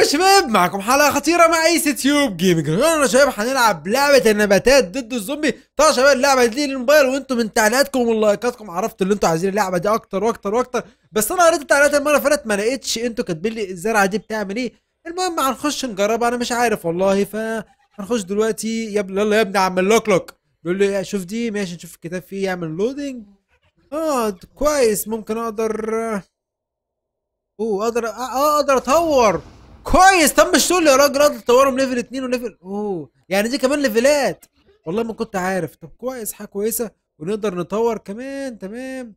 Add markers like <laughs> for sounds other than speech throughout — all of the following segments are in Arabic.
ازيكم يا شباب معكم حلقه خطيره مع ايس تيوب جيمنج انا يا شباب هنلعب لعبه النباتات ضد الزومبي طبعا شباب اللعبه دي للموبايل وانتم من تعليقاتكم ولايكاتكم عرفت اللي انتم عايزين اللعبه دي اكتر واكتر واكتر بس انا قريت التعليقات المره اللي فاتت ما لقيتش انتم كاتبين لي الزرعه دي بتعمل ايه المهم هنخش نجربها انا مش عارف والله فهنخش دلوقتي يا ابني يلا يا ابني اعمل لوك لوك بيقول لي شوف دي ماشي نشوف الكتاب فيه يعمل لودنج اه كويس ممكن اقدر اوه اقدر اه, آه، اقدر اتهور كويس طب مشتول يا راجل راجل طورهم ليفل 2 وليفل اوه يعني دي كمان ليفلات والله ما كنت عارف طب كويس حاجه كويسه ونقدر نطور كمان تمام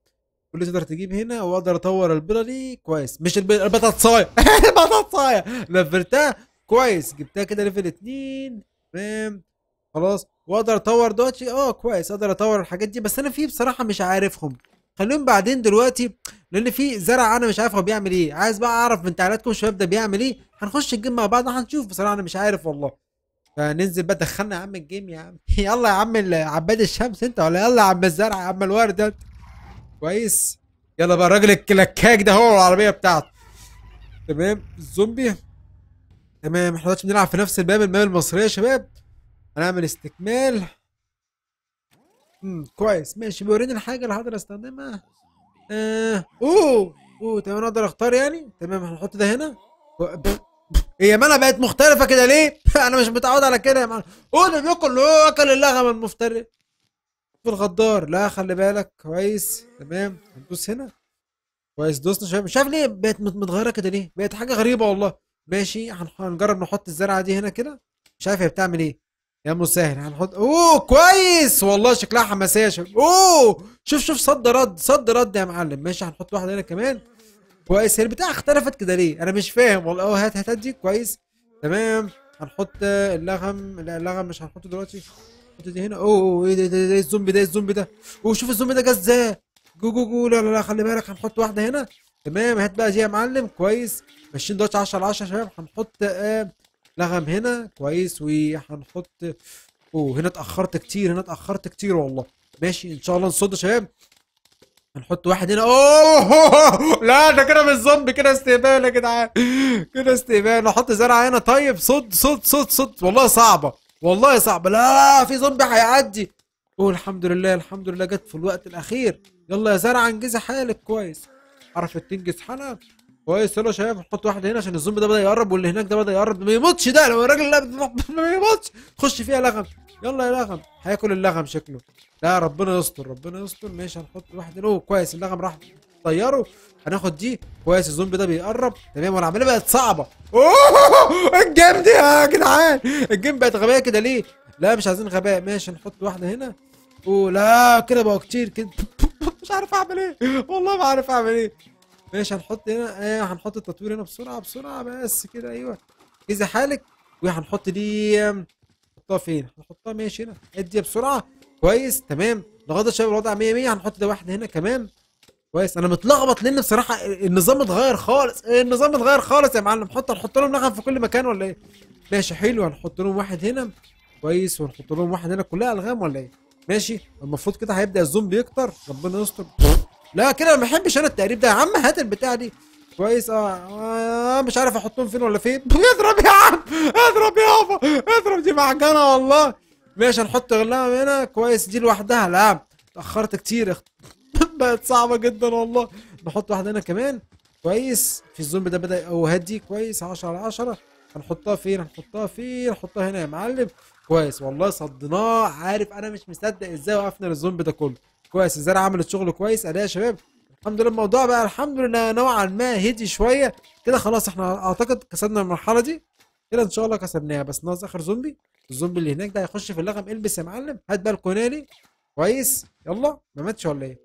واللي تقدر تجيب هنا واقدر اطور البيضه دي كويس مش البطاطسايه البطاطسايه <laughs> لفلتها كويس جبتها كده ليفل 2 تمام خلاص واقدر اطور دلوقتي اه كويس اقدر اطور الحاجات دي بس انا في بصراحه مش عارفهم خليهم بعدين دلوقتي لان في زرع انا مش عارف هو بيعمل ايه عايز بقى اعرف من تعليقاتكم الشباب ده بيعمل ايه هنخش الجيم مع بعض هنشوف بصراحه انا مش عارف والله فننزل بقى دخلنا يا عم الجيم يا عم <laughs> يلا يا عم عباد الشمس انت ولا يلا يا عم الزرع يا عم الورد انت كويس يلا بقى الراجل الكلكاك ده هو العربيه بتاعته تمام الزومبي تمام احنا دلوقتي بنلعب في نفس الباب الباب المصريه يا شباب هنعمل استكمال امم كويس ماشي بيوريني الحاجه اللي هقدر استخدمها آه. اوه اوه تمام اقدر اختار يعني تمام هنحط ده هنا هي مالها بقت مختلفه كده ليه <laughs> انا مش متعود على كده يا معلم اوه ده بياكل اكل اللغم المفترق في الغدار لا خلي بالك كويس تمام هندوس هنا كويس دوسنا شباب مش عارف ليه بقت متغيره كده ليه بقت حاجه غريبه والله ماشي هنجرب نحط الزرعه دي هنا كده مش عارف هي بتعمل ايه يا مسهل هنحط اوه كويس والله شكلها حماسيه شكل اوه شوف شوف صد رد صد رد يا معلم ماشي هنحط واحده هنا كمان كويس هي البتاعه اختلفت كده ليه انا مش فاهم والله اه هات هات دي كويس تمام هنحط اللغم لا اللغم مش هنحطه دلوقتي نحط دي هنا اوه ايه ده إيه ده إيه إيه الزومبي ده الزومبي ده اوه شوف الزومبي ده جه ازاي جو جو جو لا لا لا خلي بالك هنحط واحده هنا تمام هات بقى دي يا معلم كويس ماشيين دلوقتي 10 10 يا شباب هنحط آه نغم هنا كويس وهنحط اوه هنا اتاخرت كتير هنا اتاخرت كتير والله ماشي ان شاء الله نصد يا شباب هنحط واحد هنا اوه <laughs> لا ده كده مش ذنب كده استهبال يا جدعان كده استهبال نحط زرعه هنا طيب صد صد صد صد والله صعبه والله صعبه لا في ذنب هيعدي اوه الحمد لله الحمد لله جت في الوقت الاخير يلا يا زرعه انجزي حالك كويس عرفت تنجز حالك كويس يلا شايف نحط واحد هنا عشان الزوم ده بدا يقرب واللي هناك ده بدا يقرب ما يموتش ده لو الراجل ده ما يموتش خش فيها لغم يلا يا لغم هياكل اللغم شكله لا ربنا يستر ربنا يستر ماشي هنحط واحد هنا كويس اللغم راح طيره هناخد دي كويس الزومبي ده بيقرب تمام والعمليه بقت صعبه اوه الجيم دي يا جدعان الجيم بقت غبيه كده ليه لا مش عايزين غباء ماشي نحط واحده هنا اوه لا كده بقوا كتير كده مش عارف اعمل ايه والله ما عارف اعمل ايه ماشي هنحط هنا ايه هنحط التطوير هنا بسرعه بسرعه بس كده ايوه اذا حالك وهنحط دي نحطها فين هنحطها ماشي هنا ادي بسرعه كويس تمام لغايه يا شباب الوضع 100 100 هنحط ده واحد هنا كمان كويس انا متلخبط لان بصراحه النظام اتغير خالص النظام اتغير خالص يا معلم حط هنحط لهم لغم في كل مكان ولا ايه ماشي حلو هنحط لهم واحد هنا كويس ونحط لهم واحد هنا كلها الغام ولا ايه ماشي المفروض كده هيبدا الزوم بيكتر ربنا يستر لا كده ما بحبش انا التقريب ده يا عم هات البتاع دي كويس آه،, اه مش عارف احطهم فين ولا فين <laughs> اضرب يا عم اضرب يابا اضرب دي معجنه والله ماشي هنحط غلها هنا كويس دي لوحدها لا اتاخرت كتير <laughs> بقت صعبه جدا والله نحط واحده هنا كمان كويس في الزومبي ده بدا او هدي كويس 10 على 10 هنحطها فين هنحطها فين هنحطها هنا يا معلم كويس والله صدناه عارف انا مش مصدق ازاي وقفنا للزومبي ده كله كويس الزرع عملت شغل كويس اداء يا شباب الحمد لله الموضوع بقى الحمد لله نوعا ما هدي شويه كده خلاص احنا اعتقد كسبنا المرحله دي كده ان شاء الله كسبناها بس ناقص اخر زومبي الزومبي اللي هناك ده هيخش في اللغم البس يا معلم هات بقى الكونالي كويس يلا ما ماتش ولا ايه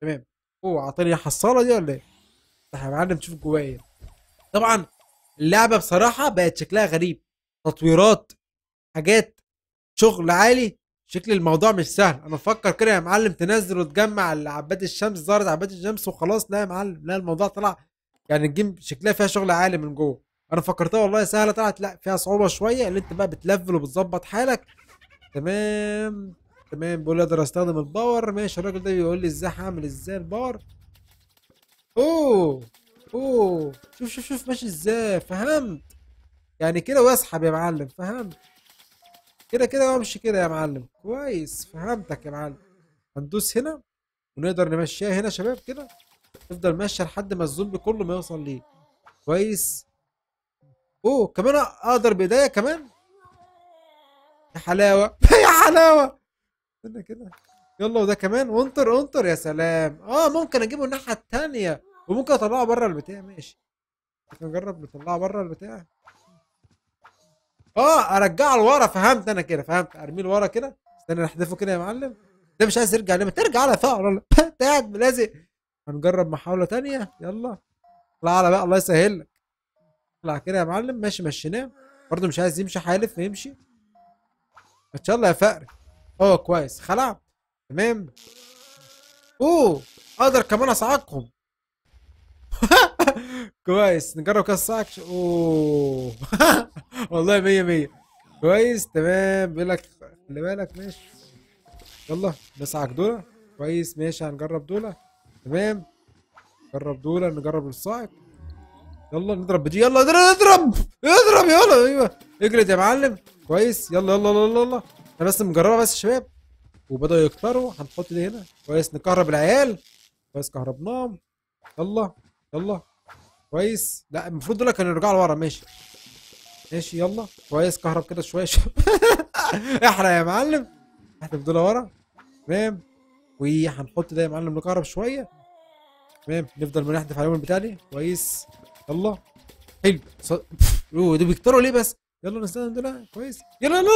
تمام هو عطاني حصاله دي ولا ايه يا معلم شوف جوايا طبعا اللعبه بصراحه بقت شكلها غريب تطويرات حاجات شغل عالي شكل الموضوع مش سهل انا افكر كده يا معلم تنزل وتجمع عباد الشمس ظهرت عباد الشمس وخلاص لا يا معلم لا الموضوع طلع يعني الجيم شكلها فيها شغل عالي من جوه انا فكرتها والله سهله طلعت لا فيها صعوبه شويه اللي انت بقى بتلفل وبتظبط حالك تمام تمام بيقول لي اقدر استخدم الباور ماشي الراجل ده بيقول لي ازاي هعمل ازاي الباور اوه اوه شوف شوف شوف ماشي ازاي فهمت يعني كده واسحب يا معلم فهمت كده كده وامشي كده يا معلم كويس فهمتك يا معلم هندوس هنا ونقدر نمشيها هنا شباب كده نفضل ماشيه لحد ما الزومبي كله ما يوصل ليه كويس اوه كمان اقدر بايديا كمان يا حلاوه <laughs> يا حلاوه استنى كده يلا وده كمان وانطر انطر يا سلام اه ممكن اجيبه الناحيه التانية وممكن اطلعه بره البتاع ماشي نجرب نطلعه بره البتاع اه ارجعه لورا فهمت انا كده فهمت ارميه لورا كده استنى احذفه كده يا معلم ده مش عايز يرجع لما ترجع على ثغره <laughs> انت قاعد ملازق هنجرب محاوله تانية يلا اطلع على بقى الله يسهل لك اطلع كده يا معلم ماشي مشيناه برضه مش عايز يمشي حالف فيمشي ان شاء الله يا فقر اه كويس خلع تمام اوه اقدر كمان اصعقهم <laughs> كويس نجرب كاس ساكش اوه <laughs> والله 100 100 كويس تمام بيقول لك خلي بالك ماشي يلا نسعك دول كويس ماشي هنجرب دول تمام نجرب دول نجرب الصاعق يلا نضرب بدي يلا اضرب اضرب يلا ايوه اجلد يا معلم كويس يلا يلا يلا يلا, يلا. انا بس مجربه بس يا شباب وبداوا يكتروا هنحط دي هنا كويس نكهرب العيال كويس كهربناهم يلا يلا كويس لا المفروض دول كانوا يرجعوا لورا ماشي ماشي يلا كويس كهرب كده شويه شويه <laughs> احرق يا معلم احرق دول ورا تمام وهنحط ده يا معلم نكهرب شويه تمام نفضل بنحدف عليهم البتاع دي كويس يلا حلو اوه ده بيكتروا ليه بس يلا نستنى دول كويس يلا يلا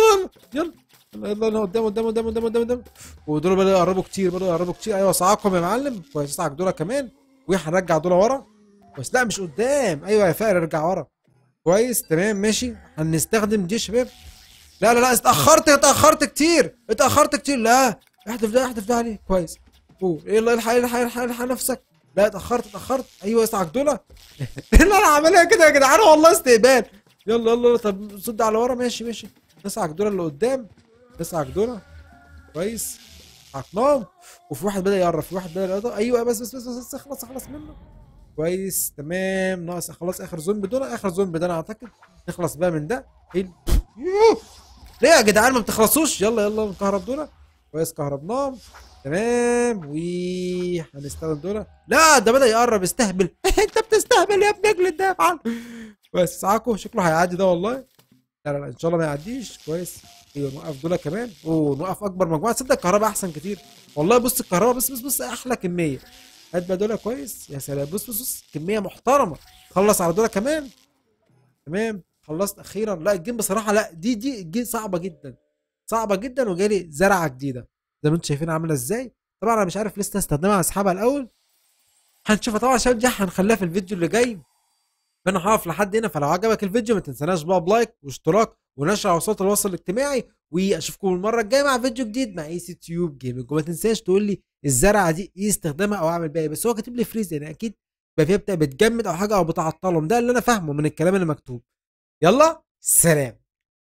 يلا يلا يلا يلا قدام قدام قدام قدام قدام قدام ودول بدأوا يقربوا كتير بدأوا يقربوا كتير ايوه صعقهم يا معلم كويس صعق دول كمان وهنرجع دول ورا بس لا مش قدام ايوه يا فقر ارجع ورا كويس تمام ماشي هنستخدم دي شباب لا لا لا اتاخرت اتاخرت كتير اتاخرت كتير لا احذف ده احذف ده عليه كويس قول يلا إيه، الحق الحق الحق الحق نفسك لا اتاخرت اتاخرت ايوه اسعك دولا <laughs> ايه اللي انا عاملها كده يا جدعان والله استقبال يلا يلا طب صد على ورا ماشي ماشي اسعك دولا اللي قدام اسعك دولا كويس عقنان وفي واحد بدا يقرب في واحد بدا يقرب ايوه بس بس بس بس اخلص اخلص منه كويس تمام ناقص خلاص اخر زومبي دول اخر زومبي ده انا اعتقد نخلص بقى من ده ايه ليه يا جدعان ما بتخلصوش يلا يلا نكهرب دول كويس كهربناهم تمام و هنستخدم دول لا ده بدا يقرب استهبل انت بتستهبل يا ابن اجلد ده يا بس ساعكو شكله هيعدي ده والله لا لا لا ان شاء الله ما يعديش كويس ايوه نوقف دول كمان اوه نوقف اكبر مجموعه تصدق الكهرباء احسن كتير والله بص الكهرباء بس بس بص احلى كميه هات بقى دول كويس يا سلام بص بص بص كميه محترمه خلص على دول كمان تمام خلصت اخيرا لا الجيم بصراحه لا دي دي دي صعبه جدا صعبه جدا وجالي زرعه جديده زي ما انتم شايفين عامله ازاي طبعا انا مش عارف لسه استخدمها اسحبها الاول هنشوفها طبعا الشباب دي هنخليها في الفيديو اللي جاي فانا هقف لحد هنا فلو عجبك الفيديو ما تنساناش بقى بلايك واشتراك ونشر على وسائل التواصل الاجتماعي واشوفكم المره الجايه مع فيديو جديد مع اي سي تيوب جيمنج وما تنساش تقول لي الزرعه دي ايه استخدامها او اعمل بيها ايه بس هو كاتب لي فريز يعني اكيد يبقى فيها بتجمد او حاجه او بتعطلهم ده اللي انا فاهمه من الكلام اللي مكتوب يلا سلام